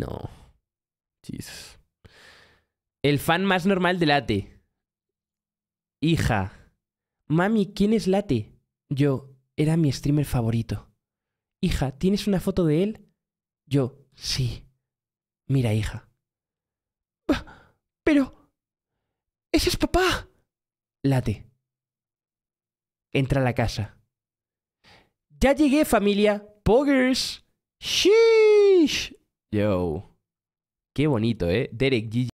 No. Jesus. El fan más normal de Late. Hija. Mami, ¿quién es Late? Yo, era mi streamer favorito. Hija, ¿tienes una foto de él? Yo, sí. Mira, hija. Ah, pero... Ese es papá. Late. Entra a la casa. Ya llegué, familia. Poggers. ¡Shish! Yo. Qué bonito, ¿eh? Derek